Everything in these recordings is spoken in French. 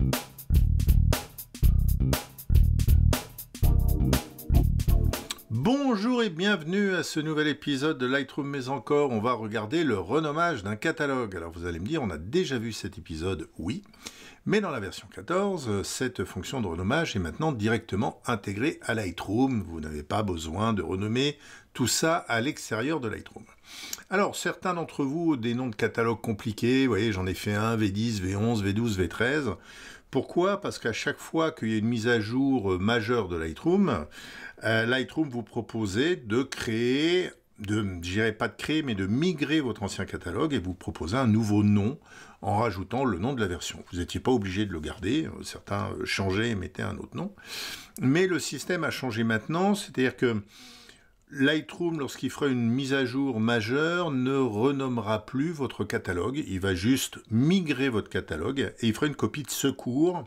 Mm-hmm. Bonjour et bienvenue à ce nouvel épisode de Lightroom mais encore. On va regarder le renommage d'un catalogue. Alors vous allez me dire, on a déjà vu cet épisode, oui. Mais dans la version 14, cette fonction de renommage est maintenant directement intégrée à Lightroom. Vous n'avez pas besoin de renommer tout ça à l'extérieur de Lightroom. Alors, certains d'entre vous ont des noms de catalogue compliqués. Vous voyez, j'en ai fait un, V10, V11, V12, V13. Pourquoi Parce qu'à chaque fois qu'il y a une mise à jour euh, majeure de Lightroom, euh, Lightroom vous proposait de créer, je dirais pas de créer, mais de migrer votre ancien catalogue et vous proposait un nouveau nom en rajoutant le nom de la version. Vous n'étiez pas obligé de le garder, euh, certains euh, changeaient et mettaient un autre nom. Mais le système a changé maintenant, c'est-à-dire que Lightroom, lorsqu'il fera une mise à jour majeure, ne renommera plus votre catalogue, il va juste migrer votre catalogue et il fera une copie de secours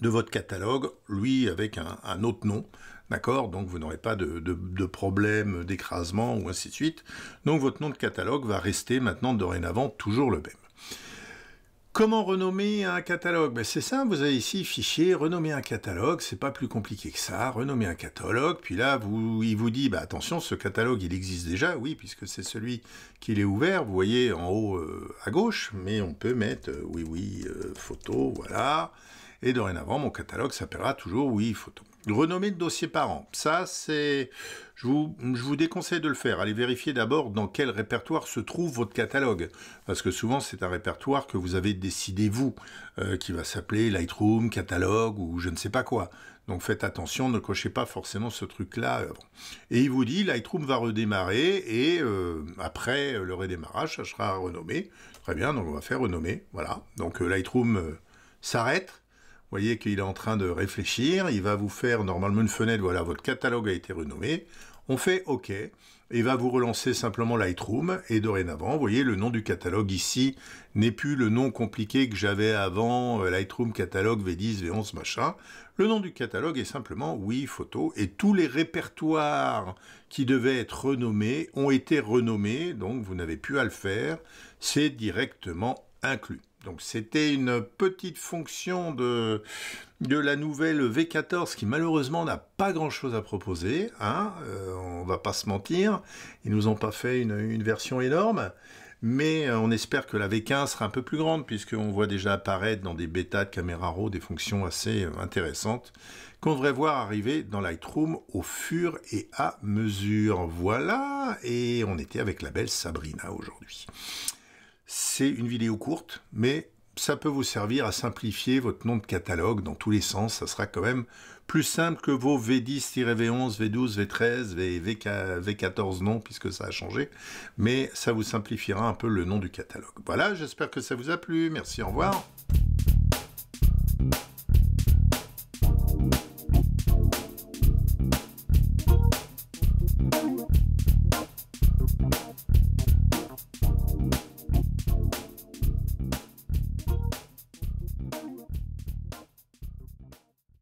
de votre catalogue, lui avec un autre nom, D'accord Donc vous n'aurez pas de, problème d'écrasement ou ainsi de suite. Donc votre nom de catalogue va rester maintenant dorénavant toujours le même. Comment renommer un catalogue ben, C'est simple, vous avez ici fichier, renommer un catalogue, c'est pas plus compliqué que ça, renommer un catalogue, puis là, vous, il vous dit, bah, attention, ce catalogue, il existe déjà, oui, puisque c'est celui qui est ouvert, vous voyez en haut euh, à gauche, mais on peut mettre, euh, oui, oui, euh, photo, voilà, et dorénavant, mon catalogue s'appellera toujours oui, photo. Renommer de dossier parent, ça c'est... Je vous, je vous, déconseille de le faire. Allez vérifier d'abord dans quel répertoire se trouve votre catalogue. Parce que souvent c'est un répertoire que vous avez décidé vous, euh, qui va s'appeler Lightroom, catalogue ou je ne sais pas quoi. Donc faites attention, ne cochez pas forcément ce truc-là. Et il vous dit Lightroom va redémarrer et euh, après le redémarrage, ça sera renommé. Très bien, donc on va faire renommer. Voilà, donc euh, Lightroom s'arrête vous voyez qu'il est en train de réfléchir, il va vous faire normalement une fenêtre, voilà, votre catalogue a été renommé. On fait OK, et il va vous relancer simplement Lightroom, et dorénavant, vous voyez, le nom du catalogue ici n'est plus le nom compliqué que j'avais avant, euh, Lightroom catalogue V10, V11, machin. Le nom du catalogue est simplement Oui Photo, et tous les répertoires qui devaient être renommés ont été renommés, donc vous n'avez plus à le faire, c'est directement inclus. Donc c'était une petite fonction de, de la nouvelle V14 qui malheureusement n'a pas grand-chose à proposer. Hein euh, on va pas se mentir, ils nous ont pas fait une, version énorme. Mais euh, on espère que la V15 sera un peu plus grande puisqu'on voit déjà apparaître dans des bêtas de caméra RAW des fonctions assez euh, intéressantes qu'on devrait voir arriver dans Lightroom au fur et à mesure. Voilà, et on était avec la belle Sabrina aujourd'hui. C'est une vidéo courte, mais ça peut vous servir à simplifier votre nom de catalogue dans tous les sens. Ça sera quand même plus simple que vos V10, V11, V12, V13, v, 10 v 11 v 12 v 13 v 14 noms, puisque ça a changé. Mais ça vous simplifiera un peu le nom du catalogue. Voilà, j'espère que ça vous a plu. Merci, au revoir.